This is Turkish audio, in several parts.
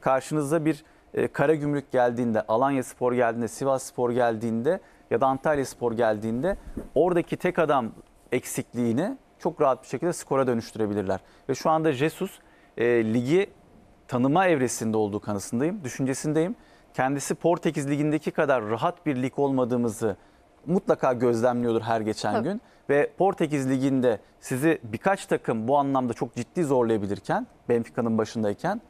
karşınıza bir e, kara gümrük geldiğinde, Alanya Spor geldiğinde, Sivas Spor geldiğinde ya da Antalya Spor geldiğinde oradaki tek adam eksikliğini çok rahat bir şekilde skora dönüştürebilirler. Ve şu anda Jesus e, ligi tanıma evresinde olduğu kanısındayım, düşüncesindeyim. Kendisi Portekiz Ligi'ndeki kadar rahat bir lig olmadığımızı mutlaka gözlemliyordur her geçen Tabii. gün. Ve Portekiz Ligi'nde sizi birkaç takım bu anlamda çok ciddi zorlayabilirken, Benfica'nın başındayken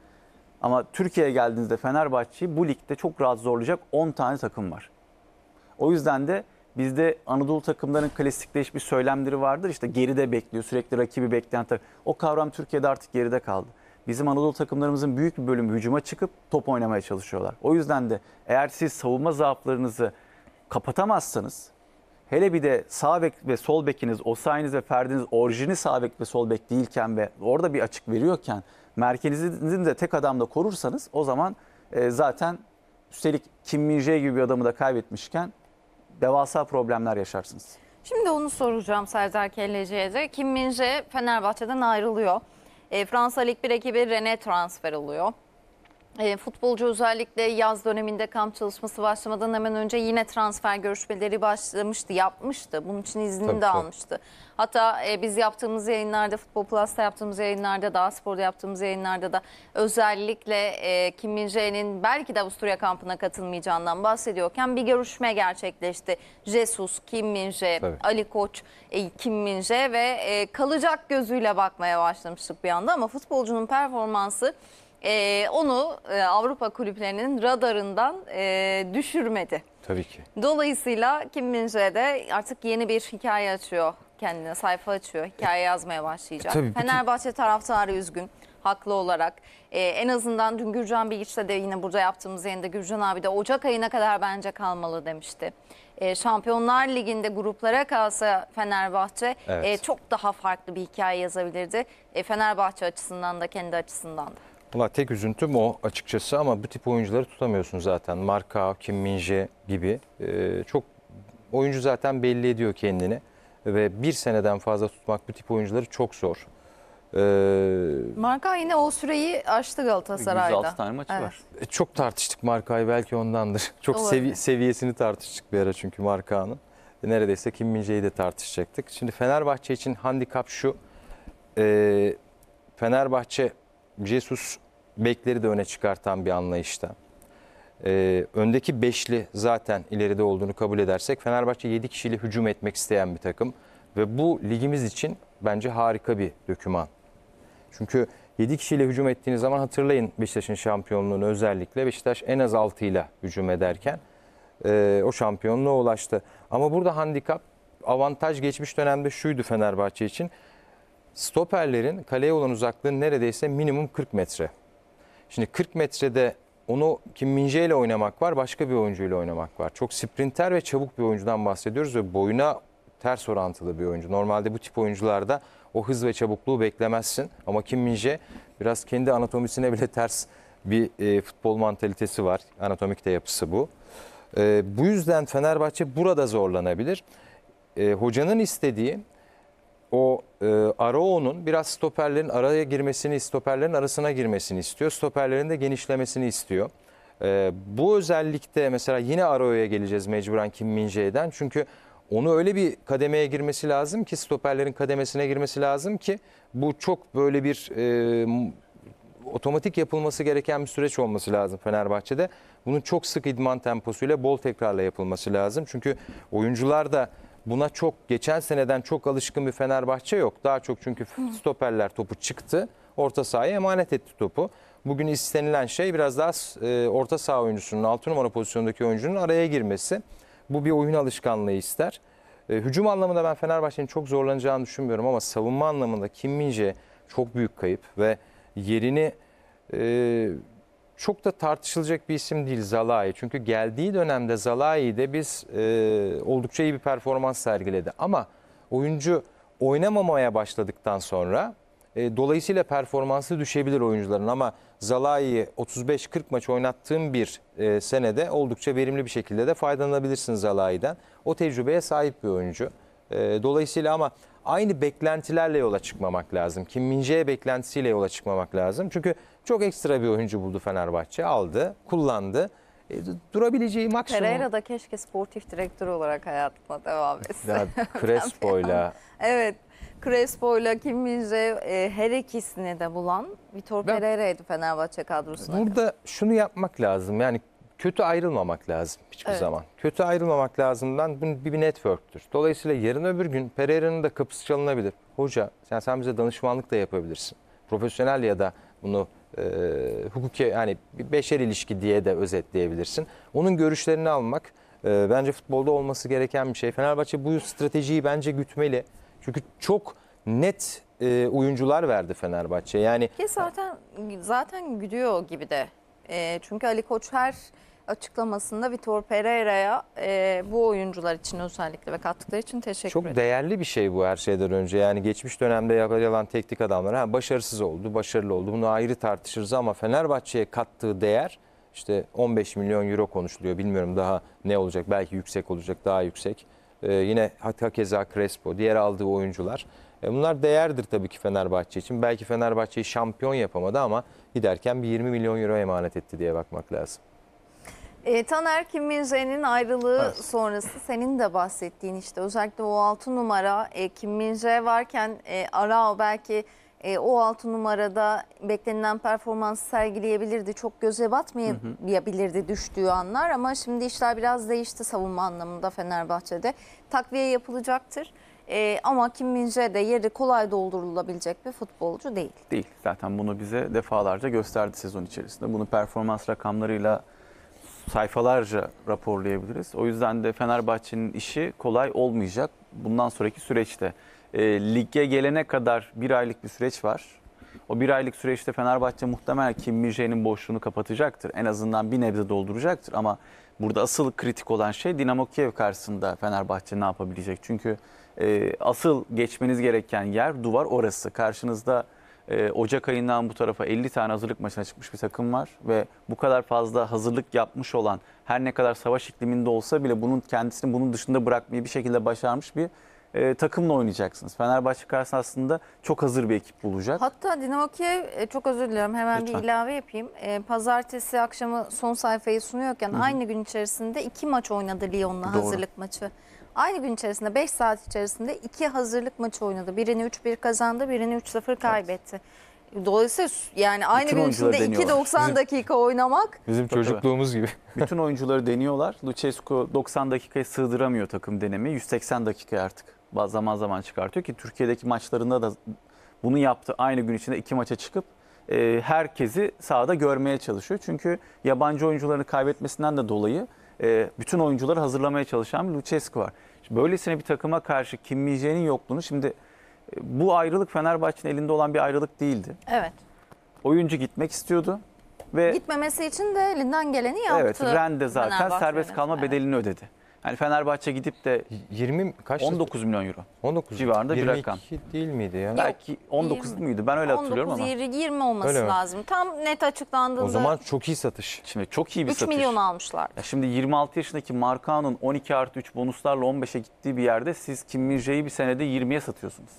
ama Türkiye'ye geldiğinizde Fenerbahçe'yi bu ligde çok rahat zorlayacak 10 tane takım var. O yüzden de bizde Anadolu takımlarının klasikleşmiş söylemleri vardır. İşte geride bekliyor, sürekli rakibi bekleyen takım. O kavram Türkiye'de artık geride kaldı. Bizim Anadolu takımlarımızın büyük bir bölümü hücuma çıkıp top oynamaya çalışıyorlar. O yüzden de eğer siz savunma zaaflarınızı kapatamazsanız Hele bir de sağ bek ve sol bekiniz, Osayiniz ve Ferdi'niz orijini sağ bek ve sol bek değilken ve orada bir açık veriyorken Merkezinizin de tek adamda korursanız o zaman e, zaten üstelik Kim min gibi bir adamı da kaybetmişken devasa problemler yaşarsınız. Şimdi onu soracağım Serdar Kelleci'ye de. Kim Minje Fenerbahçe'den ayrılıyor. E, Fransa Lig 1 ekibi Rene transfer oluyor. E, futbolcu özellikle yaz döneminde kamp çalışması başlamadan hemen önce yine transfer görüşmeleri başlamıştı, yapmıştı. Bunun için iznini tabii, de tabii. almıştı. Hatta e, biz yaptığımız yayınlarda, Futbol Plus'ta yaptığımız yayınlarda Daha Spor'da yaptığımız yayınlarda da özellikle e, Kim Min belki de Avusturya kampına katılmayacağından bahsediyorken bir görüşme gerçekleşti. Jesus, Kim Min Ali Koç, e, Kim Min ve e, kalacak gözüyle bakmaya başlamıştık bir anda ama futbolcunun performansı e, onu e, Avrupa kulüplerinin radarından e, düşürmedi. Tabii ki. Dolayısıyla Kim Minje de artık yeni bir hikaye açıyor kendine, sayfa açıyor. Hikaye yazmaya başlayacak. E, tabii, bütün... Fenerbahçe taraftarı üzgün haklı olarak. E, en azından dün Gürcan Bilgiç'te de yine burada yaptığımız yayında Gürcan abi de Ocak ayına kadar bence kalmalı demişti. E, Şampiyonlar Ligi'nde gruplara kalsa Fenerbahçe evet. e, çok daha farklı bir hikaye yazabilirdi. E, Fenerbahçe açısından da kendi açısından da. Valla tek üzüntüm o açıkçası ama bu tip oyuncuları tutamıyorsun zaten. Marka, Kim Minje gibi. Ee, çok oyuncu zaten belli ediyor kendini. Ve bir seneden fazla tutmak bu tip oyuncuları çok zor. Ee, Marka yine o süreyi aştı Galatasaray'da. 106 tane maçı evet. var. E, çok tartıştık Marka'yı belki ondandır. Çok sevi seviyesini tartıştık bir ara çünkü Marka'nın. E, neredeyse Kim Minje'yi de tartışacaktık. Şimdi Fenerbahçe için handikap şu. Ee, Fenerbahçe Jesus bekleri de öne çıkartan bir anlayışta. Ee, öndeki beşli zaten ileride olduğunu kabul edersek Fenerbahçe 7 kişiyle hücum etmek isteyen bir takım. Ve bu ligimiz için bence harika bir döküman. Çünkü 7 kişiyle hücum ettiğiniz zaman hatırlayın Beşiktaş'ın şampiyonluğunu özellikle. Beşiktaş en az 6 ile hücum ederken e, o şampiyonluğa ulaştı. Ama burada handikap avantaj geçmiş dönemde şuydu Fenerbahçe için stoperlerin kaleye olan uzaklığı neredeyse minimum 40 metre. Şimdi 40 metrede onu Kim Minje ile oynamak var, başka bir oyuncuyla oynamak var. Çok sprinter ve çabuk bir oyuncudan bahsediyoruz ve boyuna ters orantılı bir oyuncu. Normalde bu tip oyuncularda o hız ve çabukluğu beklemezsin. Ama Kim Minje biraz kendi anatomisine bile ters bir e, futbol mantalitesi var. Anatomik de yapısı bu. E, bu yüzden Fenerbahçe burada zorlanabilir. E, hocanın istediği o e, Arao'nun biraz stoperlerin araya girmesini, stoperlerin arasına girmesini istiyor. Stoperlerin de genişlemesini istiyor. E, bu özellikte mesela yine Arao'ya geleceğiz mecburen Kim Minje'den. Çünkü onu öyle bir kademeye girmesi lazım ki stoperlerin kademesine girmesi lazım ki bu çok böyle bir e, otomatik yapılması gereken bir süreç olması lazım Fenerbahçe'de. Bunun çok sık idman temposuyla bol tekrarla yapılması lazım. Çünkü oyuncular da Buna çok geçen seneden çok alışkın bir Fenerbahçe yok. Daha çok çünkü stoperler topu çıktı. Orta sahaya emanet etti topu. Bugün istenilen şey biraz daha e, orta saha oyuncusunun, 6 numara pozisyondaki oyuncunun araya girmesi. Bu bir oyun alışkanlığı ister. E, hücum anlamında ben Fenerbahçe'nin çok zorlanacağını düşünmüyorum ama savunma anlamında Kim Minje çok büyük kayıp ve yerini e, çok da tartışılacak bir isim değil Zalai. Çünkü geldiği dönemde Zalai'de biz e, oldukça iyi bir performans sergiledi. Ama oyuncu oynamamaya başladıktan sonra e, dolayısıyla performansı düşebilir oyuncuların. Ama Zalai'yi 35-40 maç oynattığım bir e, senede oldukça verimli bir şekilde de faydalanabilirsin Zalai'den. O tecrübeye sahip bir oyuncu. E, dolayısıyla ama aynı beklentilerle yola çıkmamak lazım. Kim Mince'ye beklentisiyle yola çıkmamak lazım. Çünkü çok ekstra bir oyuncu buldu Fenerbahçe. Aldı, kullandı. E, durabileceği maksimum. Pereira da keşke sportif direktör olarak hayatına devam etsin. Ya, Crespo'yla. evet. Crespo'yla Kim Minje e, her ikisini de bulan Vitor Pereira'ydı Fenerbahçe kadrosunda. Burada şunu yapmak lazım. Yani kötü ayrılmamak lazım hiçbir evet. zaman. Kötü ayrılmamak lazımdan bu bir, bir network'tür. Dolayısıyla yarın öbür gün Pereira'nın da kapısı çalınabilir. Hoca yani sen bize danışmanlık da yapabilirsin. Profesyonel ya da bunu e, hukuki yani beşer ilişki diye de özetleyebilirsin. Onun görüşlerini almak e, bence futbolda olması gereken bir şey. Fenerbahçe bu stratejiyi bence gütmeli. Çünkü çok net e, oyuncular verdi Fenerbahçe. Yani ki zaten zaten gidiyor gibi de. E, çünkü Ali Koç her açıklamasında Vitor Pereira'ya e, bu oyuncular için özellikle ve kattıkları için teşekkür Çok ederim. Çok değerli bir şey bu her şeyden önce. Yani geçmiş dönemde yapılan teknik adamlar ha, başarısız oldu, başarılı oldu. Bunu ayrı tartışırız ama Fenerbahçe'ye kattığı değer işte 15 milyon euro konuşuluyor. Bilmiyorum daha ne olacak. Belki yüksek olacak, daha yüksek. Ee, yine hakeza Crespo, diğer aldığı oyuncular. E bunlar değerdir tabii ki Fenerbahçe için. Belki Fenerbahçe'yi şampiyon yapamadı ama giderken bir 20 milyon euro emanet etti diye bakmak lazım. E, Taner Kim Min-jae'nin ayrılığı evet. sonrası senin de bahsettiğin işte özellikle o altı numara e, Kim Min-jae varken e, Arao belki e, o altı numarada beklenilen performansı sergileyebilirdi. Çok göze batmayabilirdi düştüğü anlar ama şimdi işler biraz değişti savunma anlamında Fenerbahçe'de. Takviye yapılacaktır. E, ama Kim Min-jae de yeri kolay doldurulabilecek bir futbolcu değil. Değil. Zaten bunu bize defalarca gösterdi sezon içerisinde. Bunu performans rakamlarıyla sayfalarca raporlayabiliriz. O yüzden de Fenerbahçe'nin işi kolay olmayacak bundan sonraki süreçte. E, lige gelene kadar bir aylık bir süreç var. O bir aylık süreçte Fenerbahçe muhtemelen Kim Min boşluğunu kapatacaktır. En azından bir nebze dolduracaktır ama burada asıl kritik olan şey Dinamo Kiev karşısında Fenerbahçe ne yapabilecek? Çünkü e, asıl geçmeniz gereken yer duvar orası. Karşınızda e, Ocak ayından bu tarafa 50 tane hazırlık maçına çıkmış bir takım var ve bu kadar fazla hazırlık yapmış olan her ne kadar savaş ikliminde olsa bile bunun kendisini bunun dışında bırakmayı bir şekilde başarmış bir e, takımla oynayacaksınız. Fenerbahçe karşısında aslında çok hazır bir ekip bulacak. Hatta Dinamo Kiev e, çok özür diliyorum hemen Lütfen. bir ilave yapayım. E, Pazartesi akşamı son sayfayı sunuyorken Hı -hı. aynı gün içerisinde iki maç oynadı Lyon'la hazırlık maçı. Aynı gün içerisinde 5 saat içerisinde iki hazırlık maçı oynadı. Birini 3-1 kazandı, birini 3-0 kaybetti. Dolayısıyla yani aynı Bütün gün oyuncuları içinde deniyorlar. 90 dakika oynamak Bizim çocukluğumuz gibi. bütün oyuncuları deniyorlar. Lucescu 90 dakikaya sığdıramıyor takım denemi. 180 dakikaya artık baz- zaman zaman çıkartıyor ki Türkiye'deki maçlarında da bunu yaptı. Aynı gün içinde iki maça çıkıp e, herkesi sahada görmeye çalışıyor. Çünkü yabancı oyuncularını kaybetmesinden de dolayı e, bütün oyuncuları hazırlamaya çalışan bir Lucescu var böylesine bir takıma karşı Kim min yokluğunu şimdi e, bu ayrılık Fenerbahçe'nin elinde olan bir ayrılık değildi. Evet. Oyuncu gitmek istiyordu ve gitmemesi için de elinden geleni yaptı. Evet, Ren de zaten serbest kalma evet. bedelini ödedi. Yani Fenerbahçe gidip de 20 kaç 19 milyon euro 19 civarında bir rakam. değil miydi yani? Belki 19 20, muydu? Ben öyle 19, hatırlıyorum ama. 20, 20 olması öyle mi? lazım. Tam net açıklandığında. O zaman çok iyi satış. Şimdi çok iyi bir 3 satış. 3 milyon almışlar. Ya şimdi 26 yaşındaki Markan'ın 12 artı 3 bonuslarla 15'e gittiği bir yerde siz Kim Min-jae'yi bir senede 20'ye satıyorsunuz.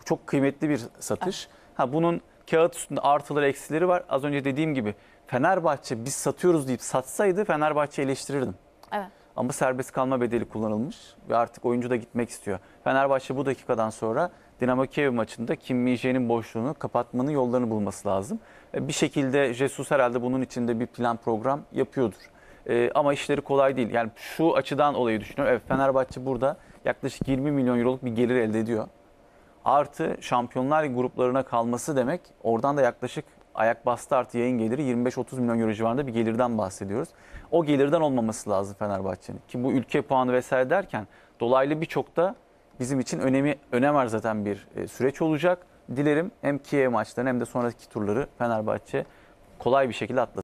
Bu çok kıymetli bir satış. Evet. Ha bunun kağıt üstünde artıları eksileri var. Az önce dediğim gibi Fenerbahçe biz satıyoruz deyip satsaydı Fenerbahçe eleştirirdim. Evet. Ama serbest kalma bedeli kullanılmış ve artık oyuncu da gitmek istiyor. Fenerbahçe bu dakikadan sonra Dinamo Kiev maçında Kim Mije'nin boşluğunu kapatmanın yollarını bulması lazım. E, bir şekilde Jesus herhalde bunun içinde bir plan program yapıyordur. Ee, ama işleri kolay değil. Yani şu açıdan olayı düşünüyorum. Evet Fenerbahçe burada yaklaşık 20 milyon euroluk bir gelir elde ediyor. Artı şampiyonlar gruplarına kalması demek oradan da yaklaşık ayak bastı artı yayın geliri 25-30 milyon euro civarında bir gelirden bahsediyoruz. O gelirden olmaması lazım Fenerbahçe'nin. Ki bu ülke puanı vesaire derken dolaylı birçok da bizim için önemi önem var zaten bir e, süreç olacak. Dilerim hem Kiev maçlarını hem de sonraki turları Fenerbahçe kolay bir şekilde atlatır.